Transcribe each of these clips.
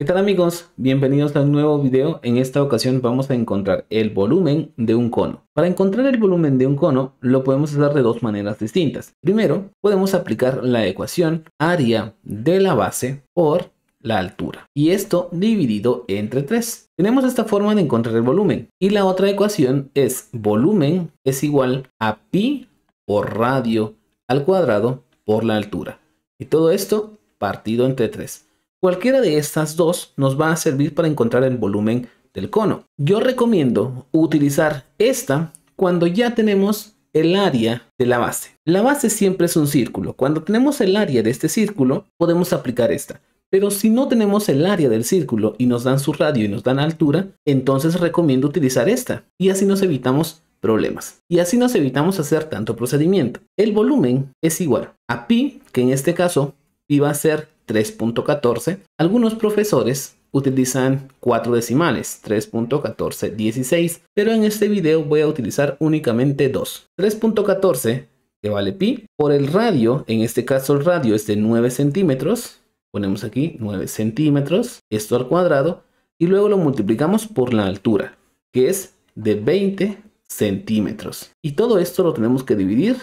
¿Qué tal amigos? Bienvenidos a un nuevo video. En esta ocasión vamos a encontrar el volumen de un cono. Para encontrar el volumen de un cono lo podemos hacer de dos maneras distintas. Primero, podemos aplicar la ecuación área de la base por la altura. Y esto dividido entre 3. Tenemos esta forma de encontrar el volumen. Y la otra ecuación es volumen es igual a pi o radio al cuadrado por la altura. Y todo esto partido entre 3. Cualquiera de estas dos nos va a servir para encontrar el volumen del cono. Yo recomiendo utilizar esta cuando ya tenemos el área de la base. La base siempre es un círculo. Cuando tenemos el área de este círculo, podemos aplicar esta. Pero si no tenemos el área del círculo y nos dan su radio y nos dan altura, entonces recomiendo utilizar esta. Y así nos evitamos problemas. Y así nos evitamos hacer tanto procedimiento. El volumen es igual a pi, que en este caso pi va a ser 3.14, algunos profesores utilizan cuatro decimales, 3.1416, pero en este video voy a utilizar únicamente 2 3.14, que vale pi, por el radio, en este caso el radio es de 9 centímetros, ponemos aquí 9 centímetros, esto al cuadrado, y luego lo multiplicamos por la altura, que es de 20 centímetros. Y todo esto lo tenemos que dividir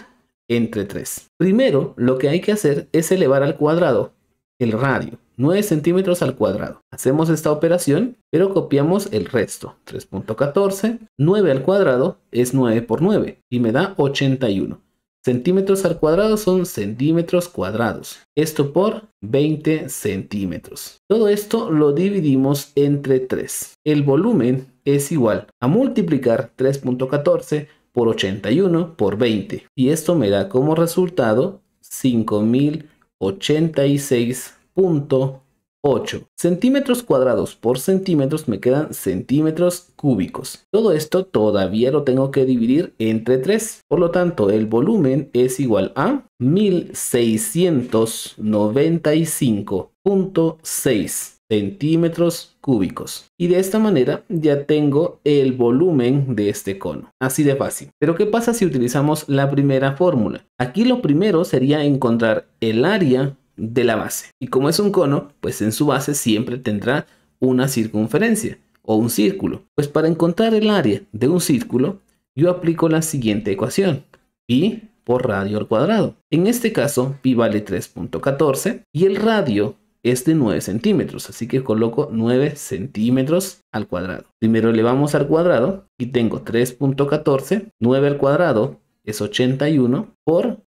entre 3. Primero, lo que hay que hacer es elevar al cuadrado el radio, 9 centímetros al cuadrado. Hacemos esta operación, pero copiamos el resto. 3.14, 9 al cuadrado es 9 por 9 y me da 81. Centímetros al cuadrado son centímetros cuadrados. Esto por 20 centímetros. Todo esto lo dividimos entre 3. El volumen es igual a multiplicar 3.14 por 81 por 20. Y esto me da como resultado 5000 86.8 centímetros cuadrados por centímetros me quedan centímetros cúbicos. Todo esto todavía lo tengo que dividir entre 3. Por lo tanto, el volumen es igual a 1695.6 centímetros cúbicos. Y de esta manera ya tengo el volumen de este cono. Así de fácil. Pero ¿qué pasa si utilizamos la primera fórmula? Aquí lo primero sería encontrar el área de la base. Y como es un cono, pues en su base siempre tendrá una circunferencia o un círculo. Pues para encontrar el área de un círculo, yo aplico la siguiente ecuación. Pi por radio al cuadrado. En este caso, pi vale 3.14 y el radio es de 9 centímetros, así que coloco 9 centímetros al cuadrado. Primero elevamos al cuadrado y tengo 3.14, 9 al cuadrado es 81 por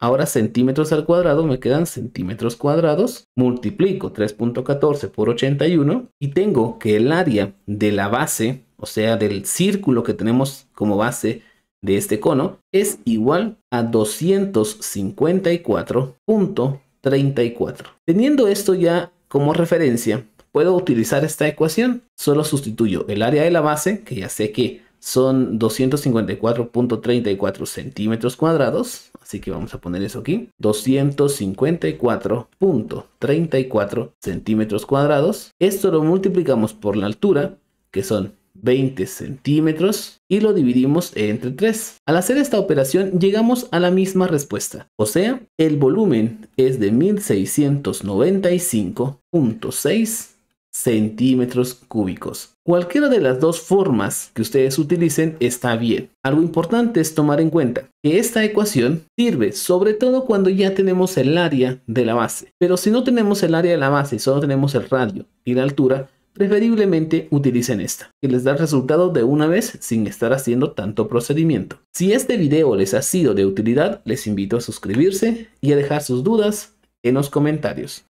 Ahora centímetros al cuadrado me quedan centímetros cuadrados. Multiplico 3.14 por 81 y tengo que el área de la base, o sea, del círculo que tenemos como base de este cono, es igual a 254. 34. Teniendo esto ya como referencia, puedo utilizar esta ecuación. Solo sustituyo el área de la base, que ya sé que son 254.34 centímetros cuadrados. Así que vamos a poner eso aquí. 254.34 centímetros cuadrados. Esto lo multiplicamos por la altura, que son 20 centímetros y lo dividimos entre 3. Al hacer esta operación llegamos a la misma respuesta, o sea, el volumen es de 1695.6 centímetros cúbicos. Cualquiera de las dos formas que ustedes utilicen está bien. Algo importante es tomar en cuenta que esta ecuación sirve sobre todo cuando ya tenemos el área de la base. Pero si no tenemos el área de la base, solo tenemos el radio y la altura, preferiblemente utilicen esta, que les da el resultado de una vez sin estar haciendo tanto procedimiento. Si este video les ha sido de utilidad, les invito a suscribirse y a dejar sus dudas en los comentarios.